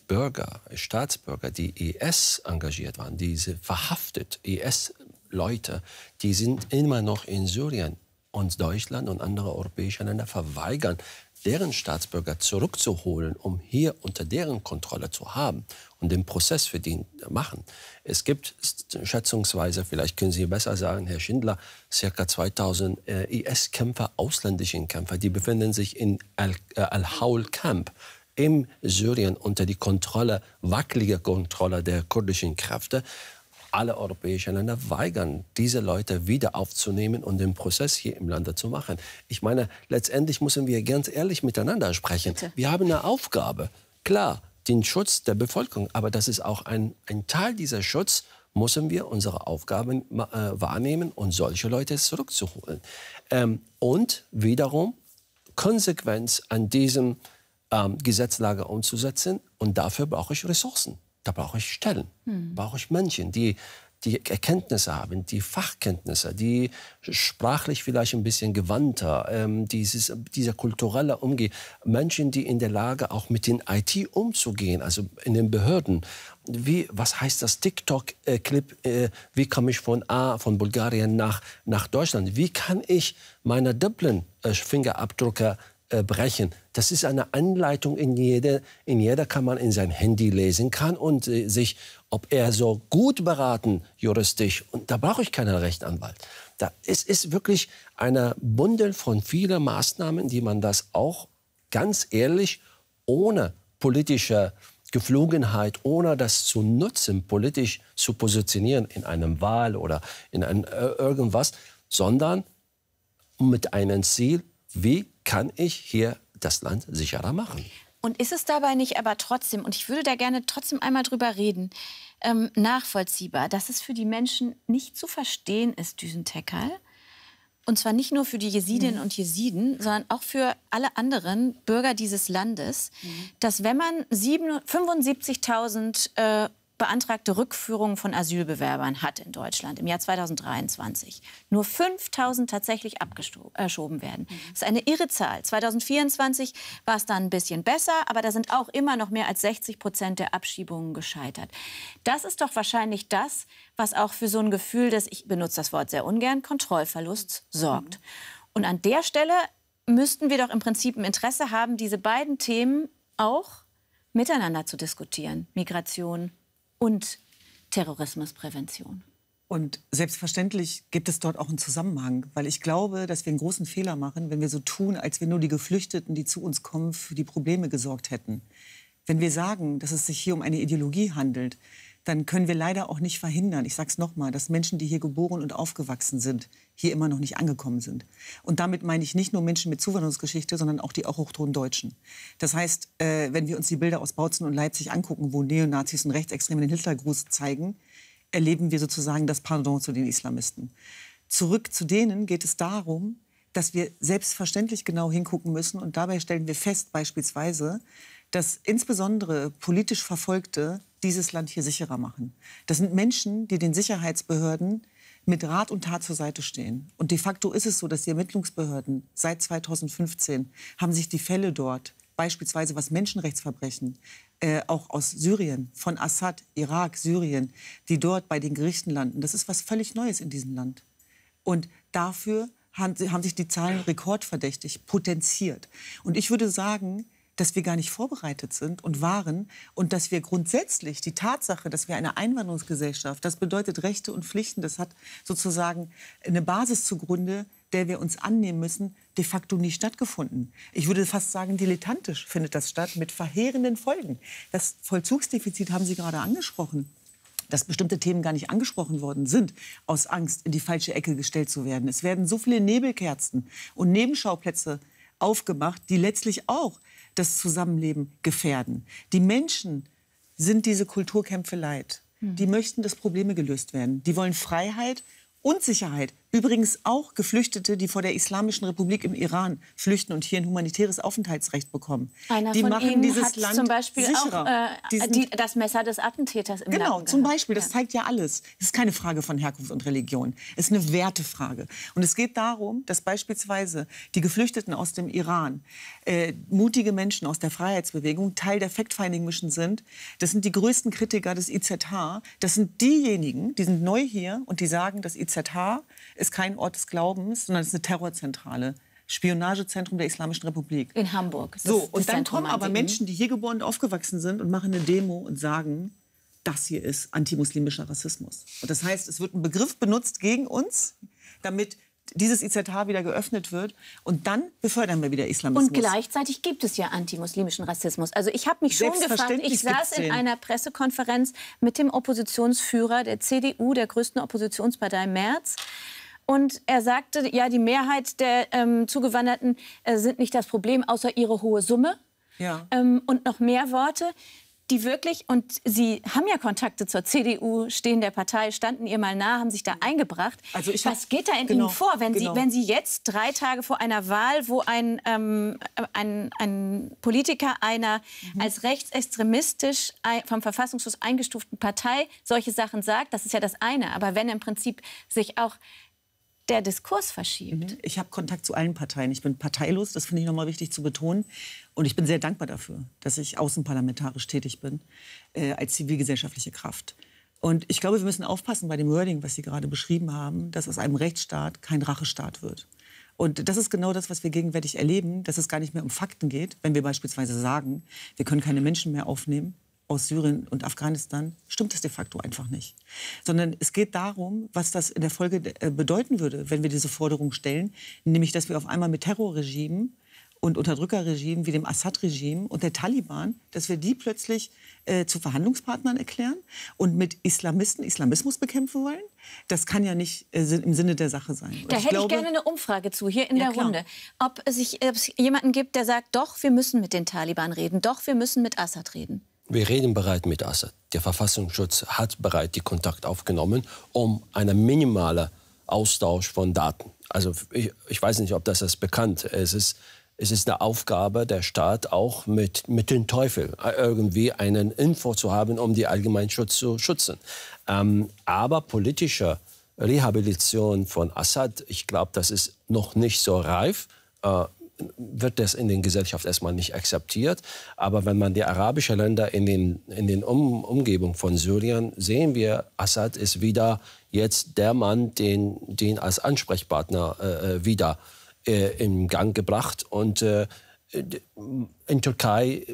Bürger, Staatsbürger, die IS engagiert waren, diese verhaftet IS-Leute, die sind immer noch in Syrien und Deutschland und andere europäische Länder verweigern deren Staatsbürger zurückzuholen, um hier unter deren Kontrolle zu haben und den Prozess für die machen. Es gibt schätzungsweise, vielleicht können Sie besser sagen, Herr Schindler, circa 2000 äh, IS-Kämpfer, ausländischen Kämpfer, die befinden sich in Al-Haul-Camp. Äh, Al im Syrien unter die Kontrolle, wackelige Kontrolle der kurdischen Kräfte alle europäischen Länder weigern, diese Leute wieder aufzunehmen und den Prozess hier im Lande zu machen. Ich meine, letztendlich müssen wir ganz ehrlich miteinander sprechen. Bitte. Wir haben eine Aufgabe, klar, den Schutz der Bevölkerung, aber das ist auch ein, ein Teil dieser Schutz, müssen wir unsere Aufgaben äh, wahrnehmen und solche Leute zurückzuholen. Ähm, und wiederum Konsequenz an diesem ähm, Gesetzlage umzusetzen und dafür brauche ich Ressourcen da brauche ich Stellen, hm. brauche ich Menschen, die die Erkenntnisse haben, die Fachkenntnisse, die sprachlich vielleicht ein bisschen gewandter, ähm, dieses, dieser kulturelle Umgehen, Menschen, die in der Lage auch mit den IT umzugehen, also in den Behörden. Wie, was heißt das TikTok-Clip? Äh, äh, wie komme ich von A, von Bulgarien nach, nach Deutschland? Wie kann ich meine Dublin-Fingerabdrücke äh, äh, brechen. Das ist eine Anleitung in jeder, in jeder kann man in sein Handy lesen kann und äh, sich, ob er so gut beraten juristisch und da brauche ich keinen Rechtsanwalt. Da, es ist wirklich einer Bundel von vielen Maßnahmen, die man das auch ganz ehrlich ohne politische Geflogenheit, ohne das zu nutzen, politisch zu positionieren in einem Wahl oder in ein, äh, irgendwas, sondern mit einem Ziel, wie kann ich hier das Land sicherer machen. Und ist es dabei nicht aber trotzdem, und ich würde da gerne trotzdem einmal drüber reden, ähm, nachvollziehbar, dass es für die Menschen nicht zu verstehen ist, Düsentekal? Und zwar nicht nur für die Jesidinnen mhm. und Jesiden, sondern auch für alle anderen Bürger dieses Landes, mhm. dass wenn man 75.000 äh, beantragte Rückführungen von Asylbewerbern hat in Deutschland im Jahr 2023 nur 5000 tatsächlich abgeschoben werden. Mhm. Das ist eine irre Zahl. 2024 war es dann ein bisschen besser, aber da sind auch immer noch mehr als 60 Prozent der Abschiebungen gescheitert. Das ist doch wahrscheinlich das, was auch für so ein Gefühl des, ich benutze das Wort sehr ungern, Kontrollverlusts sorgt. Mhm. Und an der Stelle müssten wir doch im Prinzip ein Interesse haben, diese beiden Themen auch miteinander zu diskutieren. Migration und Terrorismusprävention. Und selbstverständlich gibt es dort auch einen Zusammenhang, weil ich glaube, dass wir einen großen Fehler machen, wenn wir so tun, als wenn nur die Geflüchteten, die zu uns kommen, für die Probleme gesorgt hätten. Wenn wir sagen, dass es sich hier um eine Ideologie handelt, dann können wir leider auch nicht verhindern, ich sage es nochmal, dass Menschen, die hier geboren und aufgewachsen sind, hier immer noch nicht angekommen sind. Und damit meine ich nicht nur Menschen mit Zuwanderungsgeschichte, sondern auch die auch hochtonen Deutschen. Das heißt, äh, wenn wir uns die Bilder aus Bautzen und Leipzig angucken, wo Neonazis und Rechtsextreme den Hitlergruß zeigen, erleben wir sozusagen das Pendant zu den Islamisten. Zurück zu denen geht es darum, dass wir selbstverständlich genau hingucken müssen. Und dabei stellen wir fest, beispielsweise, dass insbesondere politisch Verfolgte dieses Land hier sicherer machen. Das sind Menschen, die den Sicherheitsbehörden mit Rat und Tat zur Seite stehen. Und de facto ist es so, dass die Ermittlungsbehörden seit 2015 haben sich die Fälle dort, beispielsweise was Menschenrechtsverbrechen, äh, auch aus Syrien, von Assad, Irak, Syrien, die dort bei den Gerichten landen. Das ist was völlig Neues in diesem Land. Und dafür haben, haben sich die Zahlen rekordverdächtig potenziert. Und ich würde sagen, dass wir gar nicht vorbereitet sind und waren und dass wir grundsätzlich die Tatsache, dass wir eine Einwanderungsgesellschaft, das bedeutet Rechte und Pflichten, das hat sozusagen eine Basis zugrunde, der wir uns annehmen müssen, de facto nie stattgefunden. Ich würde fast sagen, dilettantisch findet das statt mit verheerenden Folgen. Das Vollzugsdefizit haben Sie gerade angesprochen dass bestimmte Themen gar nicht angesprochen worden sind, aus Angst in die falsche Ecke gestellt zu werden. Es werden so viele Nebelkerzen und Nebenschauplätze aufgemacht, die letztlich auch das Zusammenleben gefährden. Die Menschen sind diese Kulturkämpfe leid. Hm. Die möchten, dass Probleme gelöst werden. Die wollen Freiheit und Sicherheit. Übrigens auch Geflüchtete, die vor der Islamischen Republik im Iran flüchten und hier ein humanitäres Aufenthaltsrecht bekommen. Einer die von machen ihnen dieses hat Land zum Beispiel sicherer. auch äh, die, das Messer des Attentäters im Genau, zum Beispiel. Das zeigt ja alles. Es ist keine Frage von Herkunft und Religion. Es ist eine Wertefrage. Und es geht darum, dass beispielsweise die Geflüchteten aus dem Iran, äh, mutige Menschen aus der Freiheitsbewegung, Teil der Fact-Finding-Mission sind. Das sind die größten Kritiker des IZH. Das sind diejenigen, die sind neu hier und die sagen, dass IZH ist kein Ort des Glaubens, sondern es ist eine Terrorzentrale. Spionagezentrum der Islamischen Republik. In Hamburg. Das, so, und dann Zentrum kommen aber Menschen, die hier geboren und aufgewachsen sind und machen eine Demo und sagen, das hier ist antimuslimischer Rassismus. Und das heißt, es wird ein Begriff benutzt gegen uns, damit dieses IZH wieder geöffnet wird. Und dann befördern wir wieder Islamismus. Und gleichzeitig gibt es ja antimuslimischen Rassismus. Also ich habe mich schon gefragt, ich saß in einer Pressekonferenz mit dem Oppositionsführer der CDU, der größten Oppositionspartei März, und er sagte, ja, die Mehrheit der ähm, Zugewanderten äh, sind nicht das Problem, außer ihre hohe Summe. Ja. Ähm, und noch mehr Worte, die wirklich, und Sie haben ja Kontakte zur CDU, stehen der Partei, standen ihr mal nah, haben sich da eingebracht. Also ich hab, Was geht da in genau, Ihnen vor, wenn, genau. Sie, wenn Sie jetzt drei Tage vor einer Wahl, wo ein, ähm, ein, ein Politiker einer mhm. als rechtsextremistisch vom Verfassungsschutz eingestuften Partei solche Sachen sagt, das ist ja das eine. Aber wenn im Prinzip sich auch der Diskurs verschiebt. Mhm. Ich habe Kontakt zu allen Parteien. Ich bin parteilos, das finde ich nochmal wichtig zu betonen. Und ich bin sehr dankbar dafür, dass ich außenparlamentarisch tätig bin, äh, als zivilgesellschaftliche Kraft. Und ich glaube, wir müssen aufpassen bei dem Wording, was Sie gerade beschrieben haben, dass aus einem Rechtsstaat kein Rachestaat wird. Und das ist genau das, was wir gegenwärtig erleben, dass es gar nicht mehr um Fakten geht, wenn wir beispielsweise sagen, wir können keine Menschen mehr aufnehmen, aus Syrien und Afghanistan, stimmt das de facto einfach nicht. Sondern es geht darum, was das in der Folge äh, bedeuten würde, wenn wir diese Forderung stellen, nämlich dass wir auf einmal mit Terrorregimen und Unterdrückerregimen wie dem Assad-Regime und der Taliban, dass wir die plötzlich äh, zu Verhandlungspartnern erklären und mit Islamisten Islamismus bekämpfen wollen, das kann ja nicht äh, im Sinne der Sache sein. da ich hätte glaube, ich gerne eine Umfrage zu hier in ja, der klar. Runde, ob es, sich, ob es jemanden gibt, der sagt, doch, wir müssen mit den Taliban reden, doch, wir müssen mit Assad reden. Wir reden bereits mit Assad. Der Verfassungsschutz hat bereits die Kontakt aufgenommen, um einen minimalen Austausch von Daten. Also ich, ich weiß nicht, ob das, das bekannt ist. Es ist es ist eine Aufgabe der Staat auch mit, mit dem Teufel irgendwie einen Info zu haben, um die Allgemeinschutz zu schützen. Ähm, aber politische Rehabilitation von Assad, ich glaube, das ist noch nicht so reif. Äh, wird das in der Gesellschaft erstmal nicht akzeptiert. Aber wenn man die arabischen Länder in den, in den um Umgebung von Syrien sehen wir, Assad ist wieder jetzt der Mann, den, den als Ansprechpartner äh, äh wieder äh, im Gang gebracht und äh, in Türkei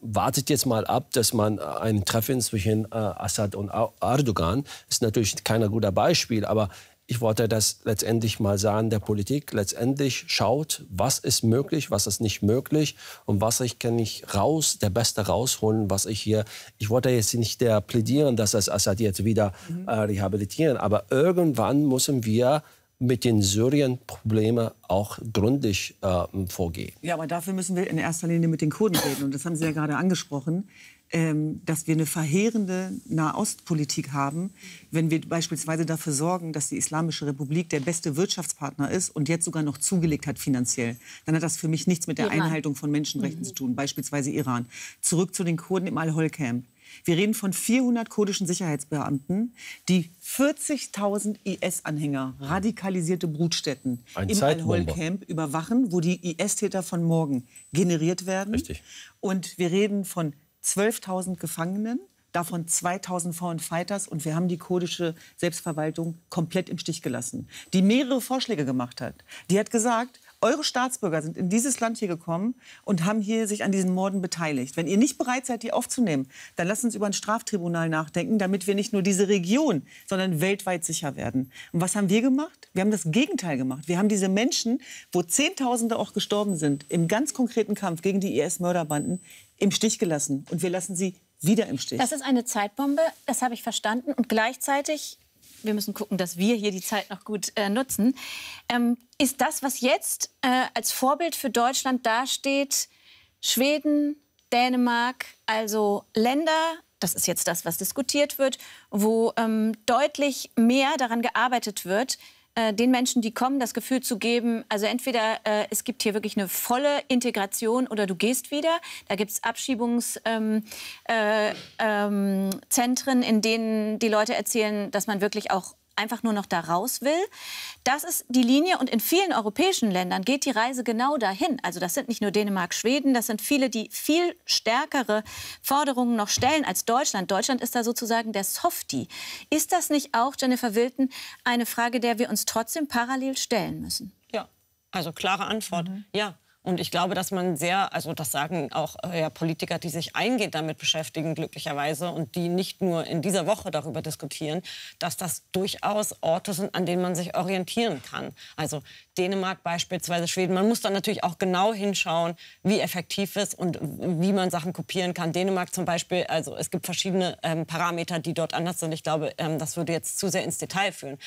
wartet jetzt mal ab, dass man ein Treffen zwischen äh, Assad und Erdogan ist natürlich kein guter Beispiel, aber ich wollte das letztendlich mal sagen der Politik. Letztendlich schaut, was ist möglich, was ist nicht möglich und was ich kann ich raus, der Beste rausholen, was ich hier. Ich wollte jetzt nicht der plädieren, dass das Assad jetzt wieder mhm. äh, rehabilitieren, aber irgendwann müssen wir mit den Syrien-Problemen auch gründlich äh, vorgehen. Ja, aber dafür müssen wir in erster Linie mit den Kurden reden. Und das haben Sie ja gerade angesprochen. Ähm, dass wir eine verheerende Nahostpolitik haben, wenn wir beispielsweise dafür sorgen, dass die Islamische Republik der beste Wirtschaftspartner ist und jetzt sogar noch zugelegt hat finanziell, dann hat das für mich nichts mit der Iran. Einhaltung von Menschenrechten mhm. zu tun, beispielsweise Iran. Zurück zu den Kurden im Al-Hol-Camp. Wir reden von 400 kurdischen Sicherheitsbeamten, die 40.000 IS-Anhänger, radikalisierte Brutstätten Ein im Al-Hol-Camp überwachen, wo die IS-Täter von morgen generiert werden. Richtig. Und wir reden von 12.000 Gefangenen, davon 2.000 Foreign Fighters. Und wir haben die kurdische Selbstverwaltung komplett im Stich gelassen, die mehrere Vorschläge gemacht hat. Die hat gesagt, eure Staatsbürger sind in dieses Land hier gekommen und haben hier sich an diesen Morden beteiligt. Wenn ihr nicht bereit seid, die aufzunehmen, dann lasst uns über ein Straftribunal nachdenken, damit wir nicht nur diese Region, sondern weltweit sicher werden. Und was haben wir gemacht? Wir haben das Gegenteil gemacht. Wir haben diese Menschen, wo Zehntausende auch gestorben sind, im ganz konkreten Kampf gegen die IS-Mörderbanden, im Stich gelassen. Und wir lassen sie wieder im Stich. Das ist eine Zeitbombe, das habe ich verstanden. Und gleichzeitig, wir müssen gucken, dass wir hier die Zeit noch gut äh, nutzen, ähm, ist das, was jetzt äh, als Vorbild für Deutschland dasteht, Schweden, Dänemark, also Länder, das ist jetzt das, was diskutiert wird, wo ähm, deutlich mehr daran gearbeitet wird, äh, den Menschen, die kommen, das Gefühl zu geben, also entweder äh, es gibt hier wirklich eine volle Integration oder du gehst wieder. Da gibt es Abschiebungszentren, ähm, äh, ähm, in denen die Leute erzählen, dass man wirklich auch einfach nur noch da raus will. Das ist die Linie und in vielen europäischen Ländern geht die Reise genau dahin. Also das sind nicht nur Dänemark, Schweden, das sind viele, die viel stärkere Forderungen noch stellen als Deutschland. Deutschland ist da sozusagen der Softie. Ist das nicht auch, Jennifer Wilton, eine Frage, der wir uns trotzdem parallel stellen müssen? Ja, also klare Antwort. Mhm. Ja, und ich glaube, dass man sehr, also das sagen auch äh, ja, Politiker, die sich eingehend damit beschäftigen, glücklicherweise, und die nicht nur in dieser Woche darüber diskutieren, dass das durchaus Orte sind, an denen man sich orientieren kann. Also Dänemark beispielsweise, Schweden. Man muss dann natürlich auch genau hinschauen, wie effektiv es und wie man Sachen kopieren kann. Dänemark zum Beispiel, also es gibt verschiedene ähm, Parameter, die dort anders sind. Ich glaube, ähm, das würde jetzt zu sehr ins Detail führen.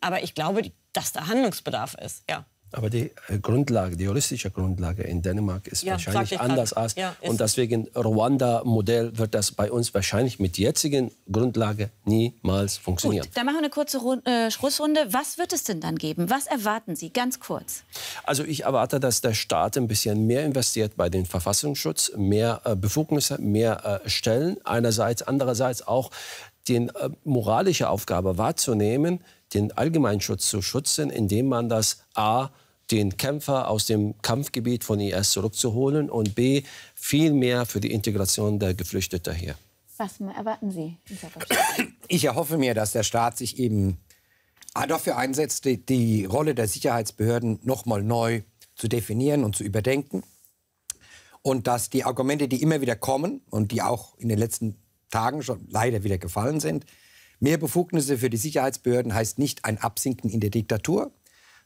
Aber ich glaube, dass da Handlungsbedarf ist, ja. Aber die äh, Grundlage, die juristische Grundlage in Dänemark ist ja, wahrscheinlich anders als. Ja, und deswegen Ruanda-Modell wird das bei uns wahrscheinlich mit jetzigen Grundlage niemals funktionieren. Gut, dann machen wir eine kurze Ru äh, Schlussrunde. Was wird es denn dann geben? Was erwarten Sie? Ganz kurz. Also ich erwarte, dass der Staat ein bisschen mehr investiert bei den Verfassungsschutz, mehr äh, Befugnisse, mehr äh, Stellen einerseits, andererseits auch die äh, moralische Aufgabe wahrzunehmen, den Allgemeinschutz zu schützen, indem man das A den Kämpfer aus dem Kampfgebiet von IS zurückzuholen und b viel mehr für die Integration der Geflüchteten hier. Was erwarten Sie? Ich erhoffe mir, dass der Staat sich eben ah, dafür einsetzt, die, Rolle der Sicherheitsbehörden noch mal neu zu definieren und zu überdenken. Und dass die Argumente, die immer wieder kommen und die auch in den letzten Tagen schon leider wieder gefallen sind, Mehr Befugnisse für die Sicherheitsbehörden heißt nicht ein Absinken in der Diktatur,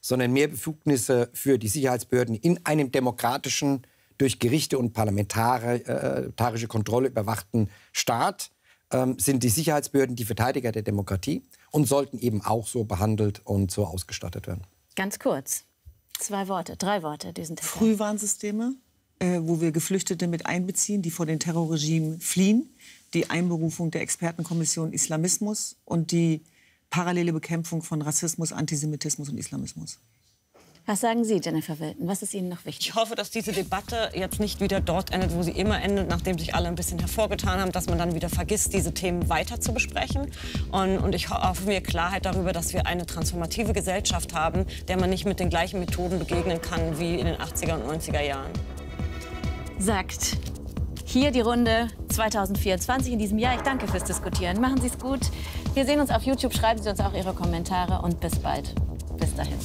sondern mehr Befugnisse für die Sicherheitsbehörden in einem demokratischen, durch Gerichte und parlamentarische äh, Kontrolle überwachten Staat ähm, sind die Sicherheitsbehörden die Verteidiger der Demokratie und sollten eben auch so behandelt und so ausgestattet werden. Ganz kurz, zwei Worte, drei Worte diesen Tag. Frühwarnsysteme, äh, wo wir Geflüchtete mit einbeziehen, die vor den Terrorregimen fliehen die Einberufung der Expertenkommission Islamismus und die parallele Bekämpfung von Rassismus, Antisemitismus und Islamismus. Was sagen Sie, Jennifer Wilton? Was ist Ihnen noch wichtig? Ich hoffe, dass diese Debatte jetzt nicht wieder dort endet, wo sie immer endet, nachdem sich alle ein bisschen hervorgetan haben, dass man dann wieder vergisst, diese Themen weiter zu besprechen. Und, und ich hoffe mir Klarheit darüber, dass wir eine transformative Gesellschaft haben, der man nicht mit den gleichen Methoden begegnen kann wie in den 80er und 90er Jahren. Sagt hier die Runde 2024 in diesem Jahr. Ich danke fürs Diskutieren. Machen Sie es gut. Wir sehen uns auf YouTube. Schreiben Sie uns auch Ihre Kommentare und bis bald. Bis dahin.